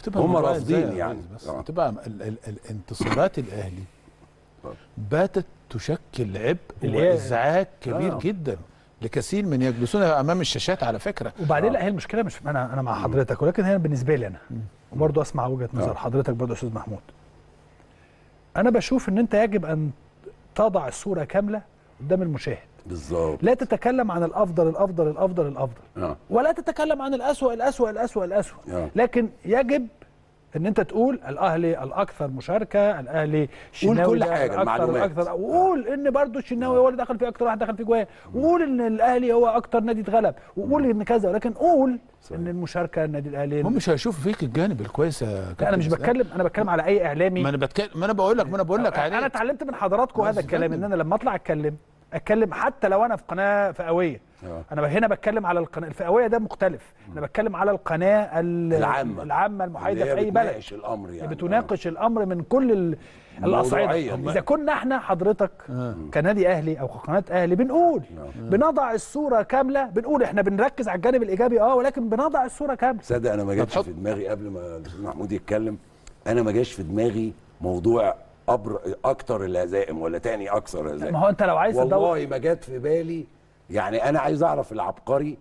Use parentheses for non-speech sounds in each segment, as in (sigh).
بتبقى هم رافضين يعني بس آه. ال ال ال الانتصارات الاهلي باتت تشكل عبء وازعاج آه. كبير آه. جدا لكثير من يجلسون امام الشاشات على فكره وبعدين آه. لا هي المشكله مش انا انا مع حضرتك ولكن هي بالنسبه لي انا وبرضه اسمع وجهه نظر آه. حضرتك برضه استاذ محمود انا بشوف ان انت يجب ان تضع الصوره كامله قدام المشاهد بالظبط لا تتكلم عن الافضل الافضل الافضل الافضل آه. ولا تتكلم عن الاسوء الاسوء الاسوء الاسوء آه. لكن يجب ان انت تقول الاهلي الاكثر مشاركه الاهلي الشناوي قول كل حاجه أكثر المعلومات أكثر آه. وقول ان برضو الشناوي آه. هو اللي دخل فيه اكتر واحد دخل فيه جوان آه. وقول ان الاهلي هو اكتر نادي اتغلب وقول ان كذا ولكن قول صحيح. ان المشاركه النادي الاهلي هم مش هيشوفوا فيك الجانب الكويس يا كابتن انا مش بتكلم انا بتكلم على اي اعلامي ما انا بتكلم ما انا بقول لك ما انا بقول لك انا اتعلمت من حضراتكم هذا الكلام ان انا لما اطلع اتكلم اتكلم حتى لو انا في قناه فئويه آه. انا هنا بتكلم على القناه الفئويه ده مختلف انا بتكلم على القناه العامه العامه المحايده في اي بلد بتناقش الامر يعني بتناقش آه. الامر من كل الاصعده اذا كنا احنا حضرتك آه. كنادي اهلي او قناه اهلي بنقول آه. بنضع الصوره كامله بنقول احنا بنركز على الجانب الايجابي اه ولكن بنضع الصوره كامله صدق انا ما جاتش في دماغي قبل ما محمود يتكلم انا ما جاش في دماغي موضوع أبر اكتر الهزائم ولا تاني اكثر الهزائم ما هو انت لو عايز والله ما جت في بالي يعني انا عايز اعرف العبقري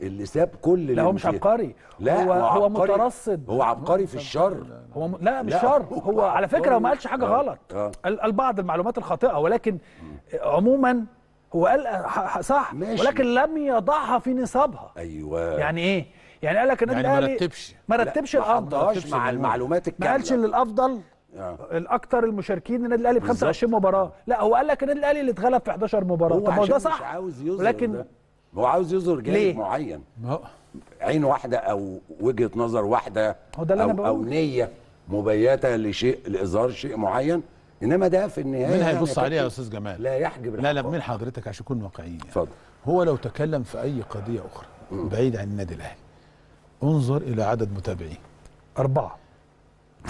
اللي ساب كل اللي لا هو مش عبقري لا هو, هو عبقري مترصد هو عبقري في الشر هو م... لا مش لا شر هو, هو (laughs) على فكره هو ما قالش حاجه آه. غلط آه. قال بعض المعلومات الخاطئه ولكن عموما هو قال آه، صح ماشي. ولكن لم يضعها في نصابها ايوه يعني ايه يعني قال لك النادي يعني ما رتبش ما رتبش الامر ما مع المعلومات الكامله ما قالش اللي الافضل آه. الاكثر المشاركين النادي الاهلي ب 25 مباراه لا هو قال لك النادي الاهلي اللي اتغلب في 11 مباراه طب هو ده صح مش عاوز يظهر ده. هو عاوز يظهر جانب معين عين واحده او وجهه نظر واحده هو ده اللي أو, أنا او نيه مبيته لشيء لاظهار شيء معين انما ده في النهايه مين يعني هيبص يعني عليها يا استاذ جمال لا يحجب لا لا من حضرتك عشان نكون واقعيين يعني؟ اتفضل هو لو تكلم في اي قضيه اخرى بعيد عن النادي الاهلي انظر الى عدد متابعيه اربعه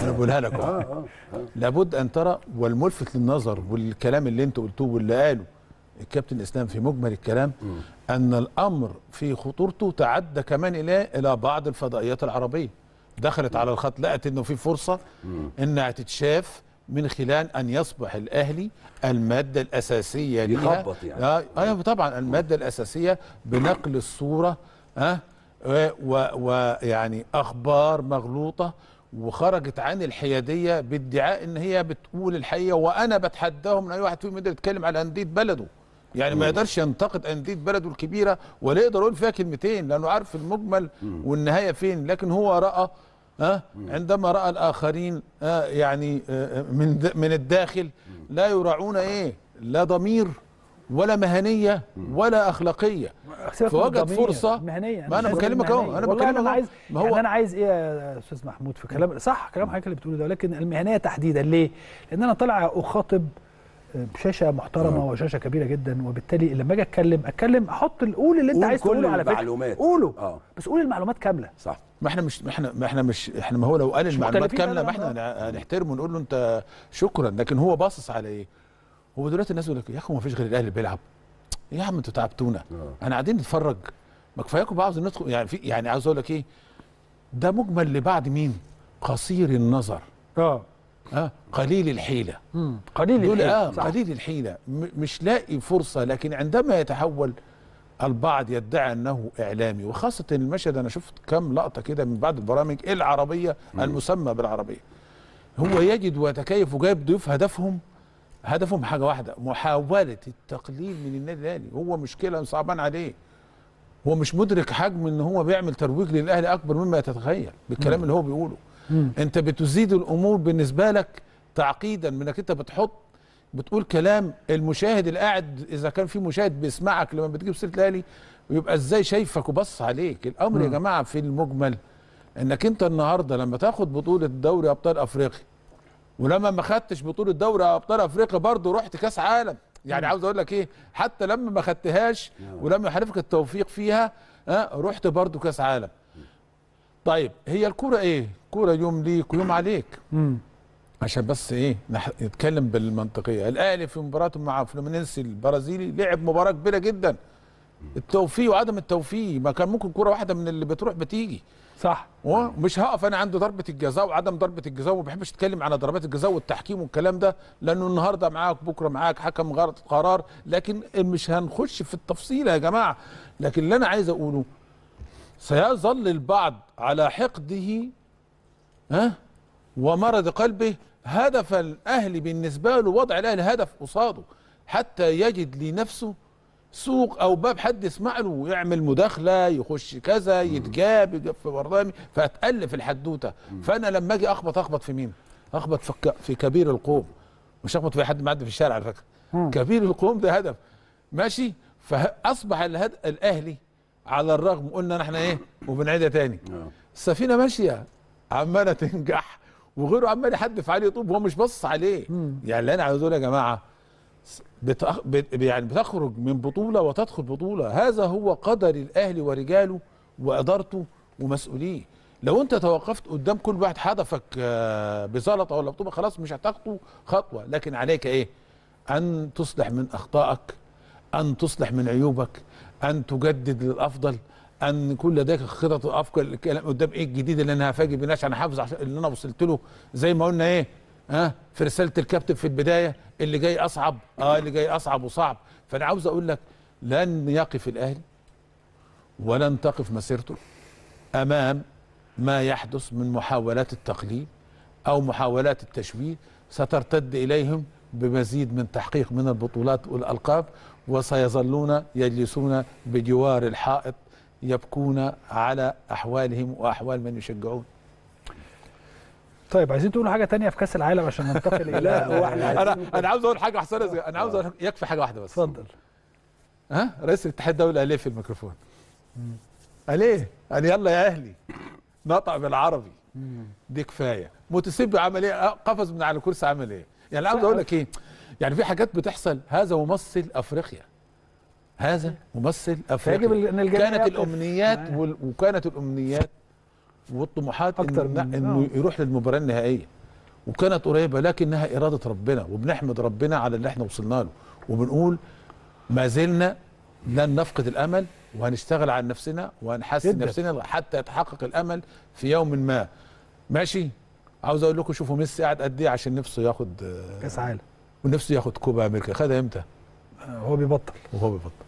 انا بقولها لك آه،, آه،, آه لابد ان ترى والملفت للنظر والكلام اللي انت قلتوه واللي قاله الكابتن اسلام في مجمل الكلام م. ان الامر في خطورته تعدى كمان الى الى بعض الفضائيات العربيه دخلت م. على الخط لقت انه في فرصه م. انها تتشاف من خلال ان يصبح الاهلي الماده الاساسيه ليها يخبط يعني اه, آه طبعا الماده الاساسيه بنقل الصوره ها آه ويعني اخبار مغلوطه وخرجت عن الحياديه بادعاء ان هي بتقول الحقيقه وانا بتحداهم ان اي واحد فيهم يقدر يتكلم على انديه بلده يعني ما يقدرش ينتقد انديه بلده الكبيره ولا يقدر يقول فيها كلمتين لانه عارف المجمل والنهايه فين لكن هو راى أه عندما راى الاخرين أه يعني أه, آه، من من الداخل لا يراعون ايه لا ضمير ولا مهنيه ولا اخلاقيه فوجد فرصه مهنيه ما انا بكلمك اهو انا بكلمك انا عايز ما هو يعني انا عايز ايه يا استاذ محمود في كلام صح كلام حضرتك اللي بتقوله ده ولكن المهنيه تحديدا ليه؟ لان انا طالع اخاطب آه، بشاشة محترمه أوه. وشاشه كبيره جدا وبالتالي لما اجي اتكلم اتكلم احط قول اللي انت عايز تقوله على فكره قوله أوه. بس قول المعلومات كامله صح ما احنا مش ما احنا ما احنا مش احنا ما هو لو قال المعلومات كامله ما احنا هنحترمه ونقول له انت شكرا لكن هو باصص على ايه؟ ودلوقتي الناس يقول لك يا اخو ما فيش غير الاهلي بيلعب يا عم انتوا تعبتونا آه. احنا قاعدين نتفرج ما كفاياكم عاوزين ندخل يعني في يعني عاوز اقول لك ايه ده مجمل لبعد مين قصير النظر اه اه قليل الحيله مم. قليل الحيله آه صح. قليل الحيله مش لاقي فرصه لكن عندما يتحول البعض يدعي انه اعلامي وخاصه المشهد انا شفت كام لقطه كده من بعض البرامج العربيه المسمى بالعربيه هو يجد ويتكيف وجايب ضيوف هدفهم هدفهم حاجه واحده محاوله التقليل من النادي الاهلي هو مشكله صعبان عليه هو مش مدرك حجم ان هو بيعمل ترويج للاهلي اكبر مما تتخيل بالكلام اللي هو بيقوله مم. انت بتزيد الامور بالنسبه لك تعقيدا منك انت بتحط بتقول كلام المشاهد القاعد اذا كان في مشاهد بيسمعك لما بتجيب سيره الاهلي ويبقى ازاي شايفك وبص عليك الامر مم. يا جماعه في المجمل انك انت النهارده لما تاخد بطوله دوري ابطال افريقيا ولما ما خدتش بطوله دوري ابطال افريقيا برضه رحت كاس عالم يعني عاوز اقول لك ايه حتى لما ما خدتهاش ولما يحرفك التوفيق فيها ها أه رحت برضه كاس عالم طيب هي الكوره ايه كوره يوم ليك ويوم عليك عشان بس ايه نتكلم بالمنطقيه الاهلي في مباراته مع فلومينينسي البرازيلي لعب مباراه كبيره جدا التوفيق وعدم التوفيق ما كان ممكن كوره واحده من اللي بتروح بتيجي صح ومش هقف انا عنده ضربه الجزاء وعدم ضربه الجزاء وما بحبش اتكلم على ضربات الجزاء والتحكيم والكلام ده لانه النهارده معاك بكره معاك حكم غلط قرار لكن مش هنخش في التفصيل يا جماعه لكن اللي انا عايز اقوله سيظل البعض على حقده ها ومرض قلبه هدف الاهلي بالنسبه له وضع الاهلي هدف قصاده حتى يجد لنفسه سوق او باب حد يسمع له ويعمل مداخله يخش كذا يتجاب في برنامج فاتالف الحدوته فانا لما اجي اخبط اخبط في مين؟ اخبط في, كبير القوم مش اخبط في حد معدي في الشارع على فكره كبير القوم ده هدف ماشي فاصبح الهد... الاهلي على الرغم قلنا احنا ايه وبنعيدها تاني آه. السفينه ماشيه عماله (laughs) تنجح وغيره عمال يحدف عليه طوب وهو مش باصص عليه يعني اللي انا عايز اقول يا جماعه بتخ... يعني بتخرج من بطولة وتدخل بطولة هذا هو قدر الأهلي ورجاله وإدارته ومسؤوليه لو أنت توقفت قدام كل واحد حدفك آه، بزلطة ولا بطوبة خلاص مش هتاخده خطوة لكن عليك إيه أن تصلح من أخطائك أن تصلح من عيوبك أن تجدد للأفضل ان يكون لديك خطط افكار قدام ايه الجديد اللي انا هفاجئ بناش انا حافظ اللي انا وصلت له زي ما قلنا ايه ها في رساله الكابتن في البدايه اللي جاي اصعب اه اللي جاي اصعب وصعب فانا عاوز اقول لك لن يقف الاهلي ولن تقف مسيرته امام ما يحدث من محاولات التقليد او محاولات التشويه سترتد اليهم بمزيد من تحقيق من البطولات والالقاب وسيظلون يجلسون بجوار الحائط يبكون على احوالهم واحوال من يشجعون طيب عايزين تقولوا حاجه تانية في كاس العالم عشان ننتقل الى لا هو انا انا عاوز اقول حاجه احسن انا عاوز يكفي حاجه واحده بس اتفضل ها رئيس الاتحاد الدولي قال ايه في الميكروفون قال ايه قال يلا يا اهلي نطق بالعربي دي كفايه متسبي عمل ايه آه، قفز من على الكرسي عمل ايه يعني عاوز اقول لك ايه يعني في حاجات بتحصل هذا ممثل افريقيا هذا ممثل افريقيا كانت الامنيات نعم. وكانت الامنيات والطموحات اكتر إن من انه آه. يروح للمباراه النهائيه وكانت قريبه لكنها اراده ربنا وبنحمد ربنا على اللي احنا وصلنا له وبنقول ما زلنا لن نفقد الامل وهنشتغل على نفسنا وهنحسن جدا. نفسنا حتى يتحقق الامل في يوم ما ماشي عاوز اقول لكم شوفوا ميسي قاعد قد ايه عشان نفسه ياخد كاس عالم ونفسه ياخد كوبا امريكا خدها امتى هو بيبطل وهو بيبطل